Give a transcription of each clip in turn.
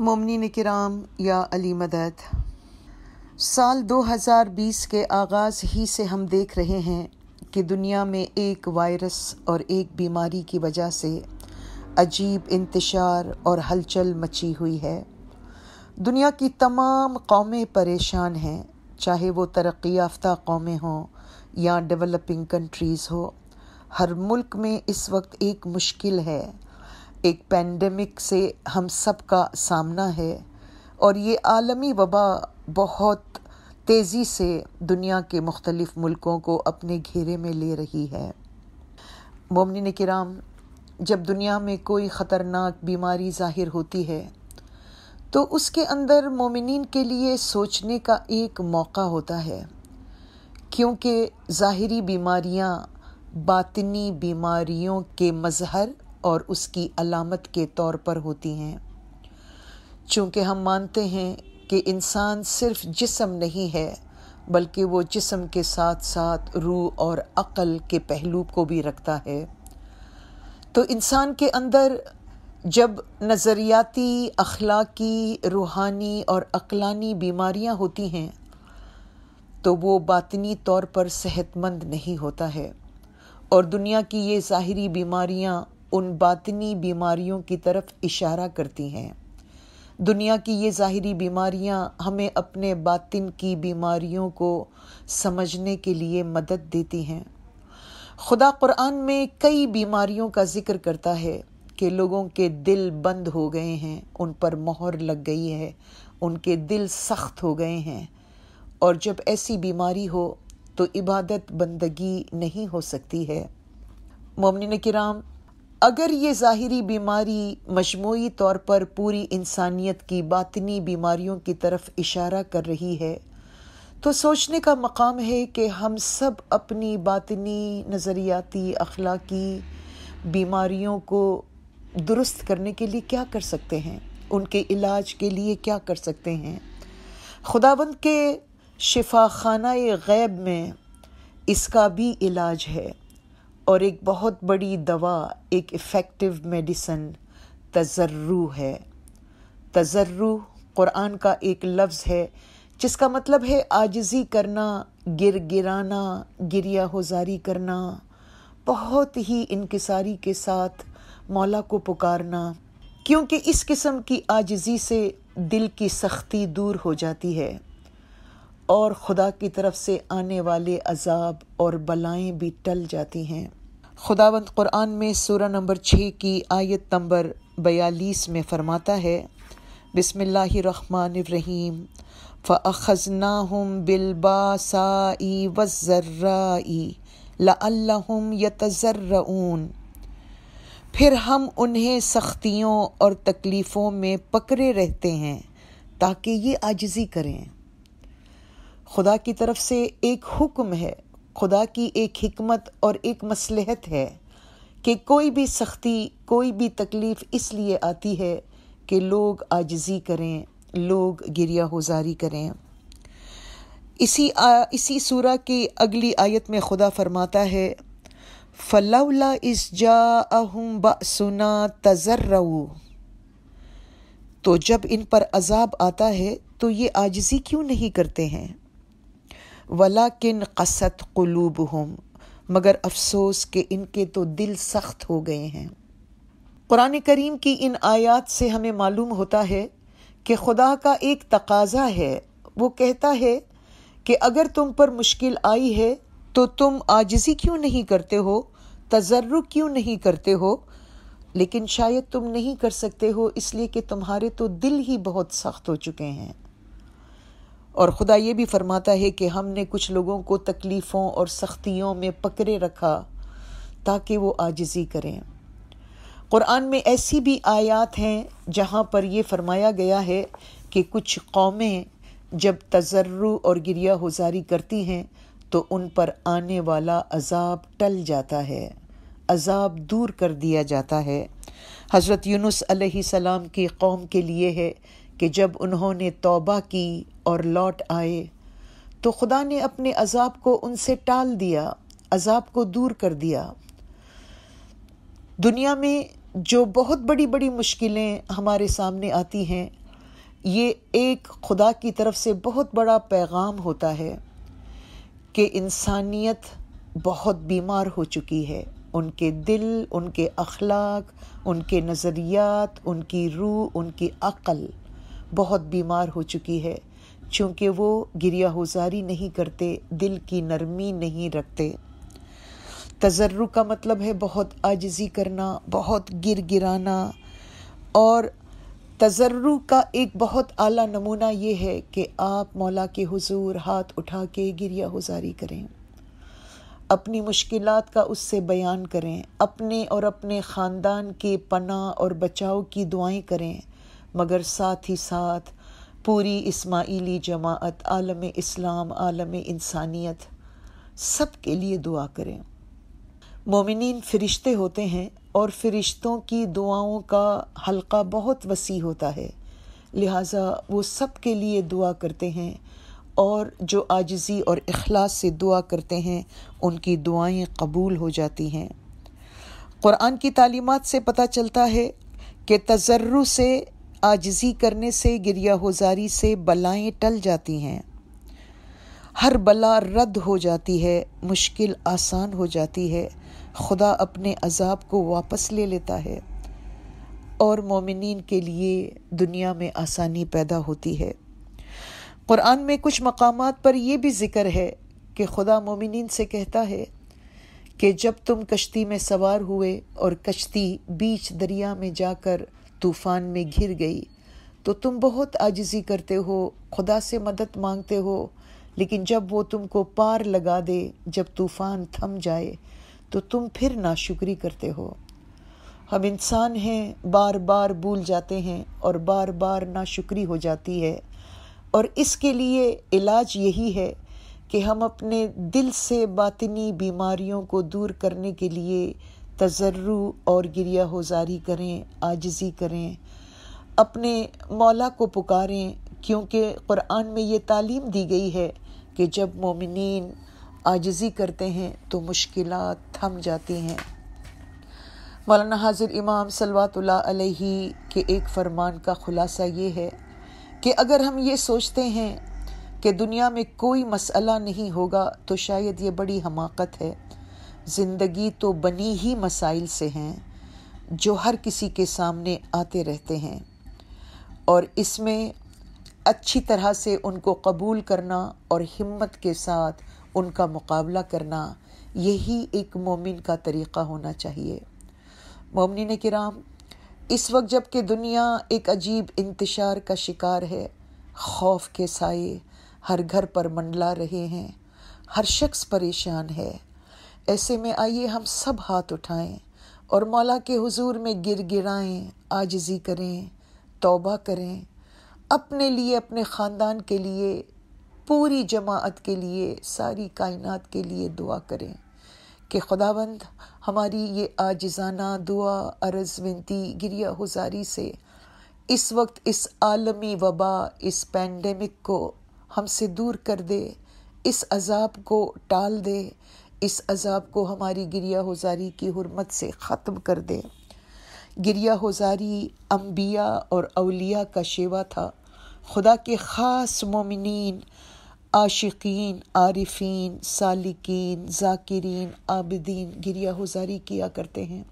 ममनिन कराम या अली मदद साल 2020 के आगाज़ ही से हम देख रहे हैं कि दुनिया में एक वायरस और एक बीमारी की वजह से अजीब इंतशार और हलचल मची हुई है दुनिया की तमाम कौमें परेशान हैं चाहे वो तरक् याफ्ता कौमें हों या डेवलपिंग कंट्रीज़ हो हर मुल्क में इस वक्त एक मुश्किल है एक पेंडेमिक से हम सब का सामना है और ये आलमी वबा बहुत तेज़ी से दुनिया के मुख्तलिफ़ मुल्कों को अपने घेरे में ले रही है ममनिन कराम जब दुनिया में कोई ख़तरनाक बीमारी ज़ाहिर होती है तो उसके अंदर मोमिन के लिए सोचने का एक मौका होता है क्योंकि ज़ाहरी बीमारियां बातनी बीमारियों के मजहर और उसकी अलामत के तौर पर होती हैं चूँकि हम मानते हैं कि इंसान सिर्फ जिसम नहीं है बल्कि वो जिसम के साथ साथ रूह और अक़ल के पहलू को भी रखता है तो इंसान के अंदर जब नज़रियाती अखलाकी रूहानी और अकलानी बीमारियां होती हैं तो वो बातनी तौर पर सेहतमंद नहीं होता है और दुनिया की ये ज़ाहरी बीमारियां उन बातनी बीमारियों की तरफ इशारा करती हैं दुनिया की ये ज़ाहरी बीमारियां हमें अपने बातिन की बीमारियों को समझने के लिए मदद देती हैं खुदा कुरान में कई बीमारियों का जिक्र करता है कि लोगों के दिल बंद हो गए हैं उन पर मोहर लग गई है उनके दिल सख्त हो गए हैं और जब ऐसी बीमारी हो तो इबादत बंदगी नहीं हो सकती है ममिन कराम अगर ये ज़ाहरी बीमारी मजमू तौर पर पूरी इंसानियत की बातनी बीमारियों की तरफ इशारा कर रही है तो सोचने का मकाम है कि हम सब अपनी बातनी नज़रियाती अखलाकी बीमारियों को दुरुस्त करने के लिए क्या कर सकते हैं उनके इलाज के लिए क्या कर सकते हैं खुदाबंद के शिफा खाना गैब में इसका भी इलाज है और एक बहुत बड़ी दवा एक इफ़ेक्टिव मेडिसन तजर्रु है तजर्रु क़ुरान का एक लफ्ज़ है जिसका मतलब है आजिज़ी करना गिर गिराना गिरिया होजारी करना बहुत ही इनकसारी के साथ मौला को पुकारना क्योंकि इस किस्म की आजिज़ी से दिल की सख्ती दूर हो जाती है और खुदा की तरफ से आने वाले अजाब और बलाएं भी टल जाती हैं खुदावंद कुरान में सूरा नंबर छः की आयत नंबर बयालीस में फ़रमाता है बसमीम फ़ज़ना बिलबासाई वज़र्राई लम यतज़र्रऊन फिर हम उन्हें सख्तियों और तकलीफ़ों में पकड़े रहते हैं ताकि ये आजजी करें खुदा की तरफ से एक हुक्म है खुदा की एक हमत और एक मसलहत है कि कोई भी सख्ती कोई भी तकलीफ़ इसलिए आती है कि लोग आजजी करें लोग गिरिया होजारी करें इसी आ, इसी सूरा की अगली आयत में खुदा फरमाता है फलाउला इस जा अहम बसुना तजर तो जब इन पर अजाब आता है तो ये आजजी क्यों नहीं करते हैं वला किन कसत कुलूब हम मगर अफसोस के इनके तो दिल सख्त हो गए हैं कुरान करीम की इन आयात से हमें मालूम होता है कि खुदा का एक तकाजा है वो कहता है कि अगर तुम पर मुश्किल आई है तो तुम आजिज़ी क्यों नहीं करते हो तजर्र क्यों नहीं करते हो लेकिन शायद तुम नहीं कर सकते हो इसलिए कि तुम्हारे तो दिल ही बहुत सख्त हो चुके हैं और खुदा ये भी फरमाता है कि हमने कुछ लोगों को तकलीफ़ों और सख्तियों में पकड़े रखा ताकि वो आजिज़ी करें क़ुरान में ऐसी भी आयात हैं जहाँ पर यह फरमाया गया है कि कुछ कौमें जब तजर्रु और गिरिया हुजारी करती हैं तो उन पर आने वाला अजाब टल जाता है अजाब दूर कर दिया जाता है हज़रत यूनुस सलाम की कौम के लिए है कि जब उन्होंने तौबा की और लौट आए तो खुदा ने अपने अजाब को उनसे टाल दिया अजाब को दूर कर दिया दुनिया में जो बहुत बड़ी बड़ी मुश्किलें हमारे सामने आती हैं ये एक खुदा की तरफ से बहुत बड़ा पैगाम होता है कि इंसानियत बहुत बीमार हो चुकी है उनके दिल उनके अखलाक उनके नज़रियात उनकी रूह उनकी अक़ल बहुत बीमार हो चुकी है चूँकि वो गिरिया होजारी नहीं करते दिल की नरमी नहीं रखते तजर्रु का मतलब है बहुत आजजी करना बहुत गिर गिराना और तजर्रु का एक बहुत आला नमूना ये है कि आप मौला के हुजूर हाथ उठा के गिरिया होजारी करें अपनी मुश्किलात का उससे बयान करें अपने और अपने ख़ानदान के पना और बचाव की दुआएं करें मगर साथ ही साथ पूरी इस्माइली जमात आलम इस्लाम आलम इंसानियत सब के लिए दुआ करें मोमिन फ़रिश्ते होते हैं और फ़रिश्तों की दुआओं का हल्का बहुत वसी होता है लिहाजा वो सब के लिए दुआ करते हैं और जो आजजी और अखलास से दुआ करते हैं उनकी दुआएं कबूल हो जाती हैं क़ुरान की तालीमत से पता चलता है कि तजर्रु से आजजी करने से गिरिया होजारी से बलाएं टल जाती हैं हर बला रद्द हो जाती है मुश्किल आसान हो जाती है खुदा अपने अजाब को वापस ले लेता है और मोमिन के लिए दुनिया में आसानी पैदा होती है क़ुरान में कुछ मकाम पर यह भी ज़िक्र है कि खुदा मोमिन से कहता है कि जब तुम कश्ती में सवार हुए और कश्ती बीच दरिया में जाकर तूफान में घिर गई तो तुम बहुत आजिज़ी करते हो खुदा से मदद मांगते हो लेकिन जब वो तुमको पार लगा दे जब तूफ़ान थम जाए तो तुम फिर नाशुक्री करते हो हम इंसान हैं बार बार भूल जाते हैं और बार बार नाशुक्री हो जाती है और इसके लिए इलाज यही है कि हम अपने दिल से बातनी बीमारियों को दूर करने के लिए तजर्रू और गिरिया होजारी करें आजजी करें अपने मौला को पुकारें क्योंकि क़ुरान में ये तालीम दी गई है कि जब मोमिन आजजी करते हैं तो मुश्किल थम जाती हैं मौलाना हाजिर इमाम सलवातुल्ला अलैहि के एक फरमान का ख़ुलासा ये है कि अगर हम ये सोचते हैं कि दुनिया में कोई मसला नहीं होगा तो शायद ये बड़ी हमाकत है ज़िंदगी तो बनी ही मसाइल से हैं जो हर किसी के सामने आते रहते हैं और इसमें अच्छी तरह से उनको कबूल करना और हिम्मत के साथ उनका मुकाबला करना यही एक मोमिन का तरीक़ा होना चाहिए मोमिन कराम इस वक्त जब कि दुनिया एक अजीब इंतशार का शिकार है खौफ के साए हर घर पर मंडला रहे हैं हर शख्स परेशान है ऐसे में आइए हम सब हाथ उठाएं और मौला के हुजूर में गिर गिराएं आजजी करें तौबा करें अपने लिए अपने ख़ानदान के लिए पूरी जमात के लिए सारी कायनात के लिए दुआ करें कि खुदाबंद हमारी ये आजिज़ाना दुआ अरज विनती गिरिया हुजारी से इस वक्त इस आलमी वबा इस पैंडमिक को हमसे दूर कर दे इस अजाब को टाल दे इस अजाब को हमारी गिरिया होजारी की हरमत से ख़त्म कर दे गिरिया होजारी अम्बिया और अलिया का शेवा था खुदा के ख़ास ममिन आशिकीन आरिफीन सालिकीन जाकिरीन आबदीन गिरिया होजारी किया करते हैं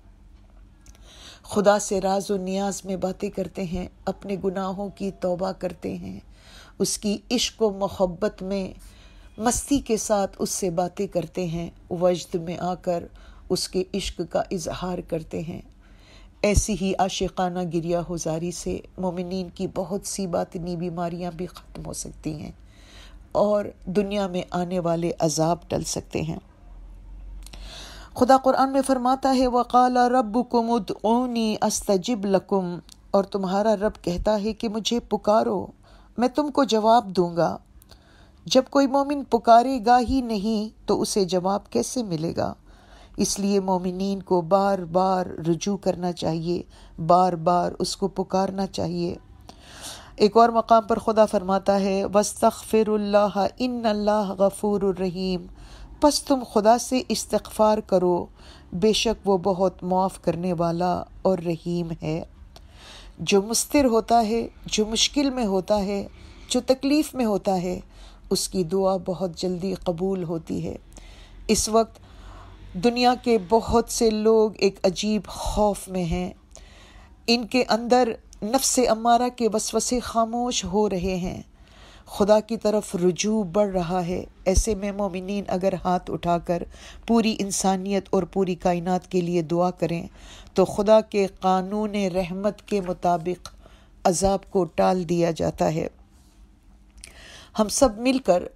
खुदा से राज व न्याज में बातें करते हैं अपने गुनाहों की तोबा करते हैं उसकी इश्क व मोहब्बत में मस्ती के साथ उससे बातें करते हैं वजद में आकर उसके इश्क का इजहार करते हैं ऐसी ही आशिकाना गिरिया हजारी से मोमिन की बहुत सी बातनी बीमारियां भी ख़त्म हो सकती हैं और दुनिया में आने वाले अजाब टल सकते हैं खुदा कुरान में फरमाता है वक़ाल रब ओनी अस्तजिब लकुम और तुम्हारा रब कहता है कि मुझे पुकारो मैं तुमको जवाब दूंगा जब कोई मोमिन पुकारेगा ही नहीं तो उसे जवाब कैसे मिलेगा इसलिए मोमिनीन को बार बार रजू करना चाहिए बार बार उसको पुकारना चाहिए एक और मकाम पर खुदा फरमाता है फिर इन अल्लाह गफ़ूर रहीम बस तुम खुदा से इस्तफ़ार करो बेशक वो बहुत मुआफ़ करने वाला और रहीम है जो मुस्तिर होता है जो मुश्किल में होता है जो तकलीफ़ में होता है उसकी दुआ बहुत जल्दी कबूल होती है इस वक्त दुनिया के बहुत से लोग एक अजीब खौफ में हैं इनके अंदर नफ्स अमारा के वसवसे खामोश हो रहे हैं खुदा की तरफ रुजू बढ़ रहा है ऐसे में मोमिन अगर हाथ उठाकर पूरी इंसानियत और पूरी कायनात के लिए दुआ करें तो खुदा के कानून रहमत के मुताबिक अजाब को टाल दिया जाता है हम सब मिलकर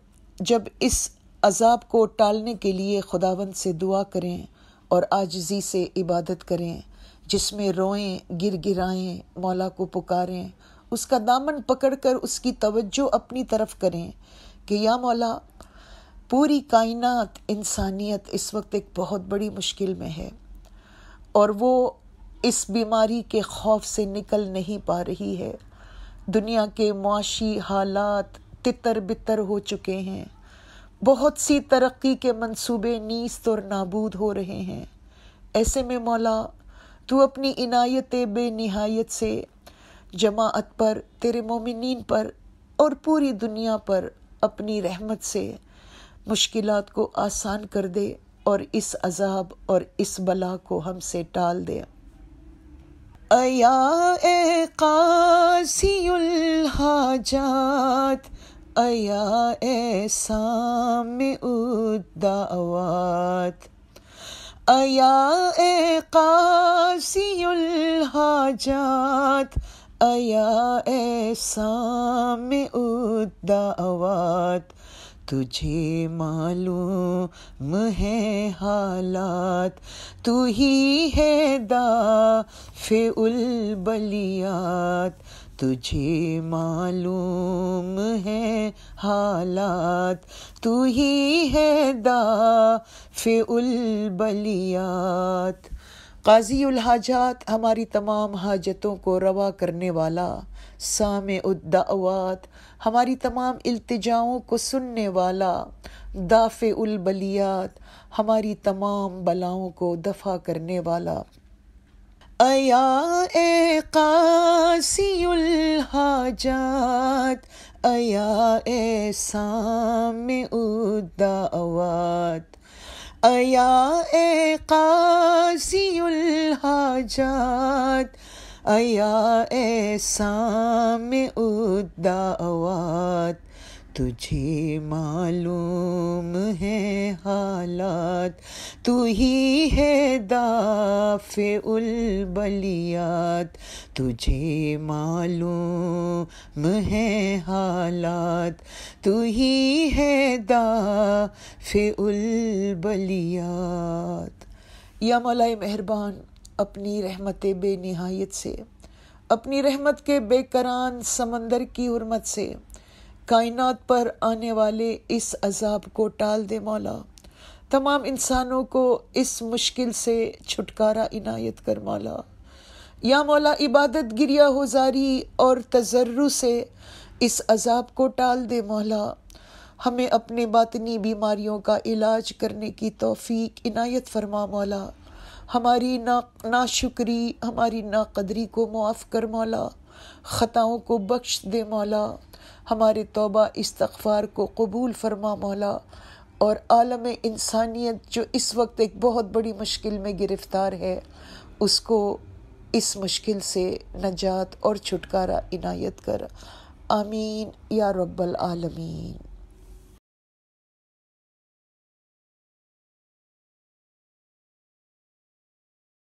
जब इस अजाब को टालने के लिए खुदावंद से दुआ करें और आजजी से इबादत करें जिसमें रोएं गिर गिराएं मौला को पुकारें उसका दामन पकड़कर उसकी तवज्जो अपनी तरफ करें कि या मौला पूरी कायनात इंसानियत इस वक्त एक बहुत बड़ी मुश्किल में है और वो इस बीमारी के खौफ से निकल नहीं पा रही है दुनिया के मुआशी हालात तितर बितर हो चुके हैं बहुत सी तरक्की के मंसूबे नीस्त और नाबूद हो रहे हैं ऐसे में मौला तू अपनी इनायत बेनहायत से जमात पर तेरे मोमिन पर और पूरी दुनिया पर अपनी रहमत से मुश्किल को आसान कर दे और इस अजाब और इस बला को हमसे टाल दे अया ए कासी हाजात अया ऐसा उदावत अया ए कासियुल हाजात अया ऐसा उदावत तुझे मालूम है हालात तू ही है दा फे उल बलियात तुझे मालूम है हालात तू ही है दा फ़िउल बलियात काजी हाजात हमारी तमाम हाजतों को रवा करने वाला साम उद्दावात हमारी तमाम इल्तिजाओं को सुनने वाला दाफ़ उल बलियात हमारी तमाम बलाओं को दफ़ा करने वाला أيا قاسي الحاجات أيا سامع الدعوات أيا قاسي الحاجات أيا سامع الدعوات तुझे मालूम है हालात तू ही है दाफे उल बलियात तुझे मालूम है हालात तू ही है दाफे उल बलियात या मौलाए मेहरबान अपनी रहमत बेनिहायत से अपनी रहमत के बेकरान समंदर की हरमत से कायनात पर आने वाले इस अजाब को टाल दे मौला तमाम इंसानों को इस मुश्किल से छुटकारा इनायत कर मौला या मौला इबादत गिरिया होजारी और तजर्रु से इस अजाब को टाल दे मौला हमें अपने बातनी बीमारियों का इलाज करने की तौफीक इनायत फरमा मौला हमारी ना नाशुक्री हमारी नाकदरी को मुआफ़ कर मौला ख़ताओं को बख्श दे मौला हमारे तोबा इस्तफ़ार को कबूल फरमा मौला और आलम इंसानियत जो इस वक्त एक बहुत बड़ी मुश्किल में गिरफ़्तार है उसको इस मुश्किल से नजात और छुटकारा इनायत कर आमीन या रब्बल आलमीन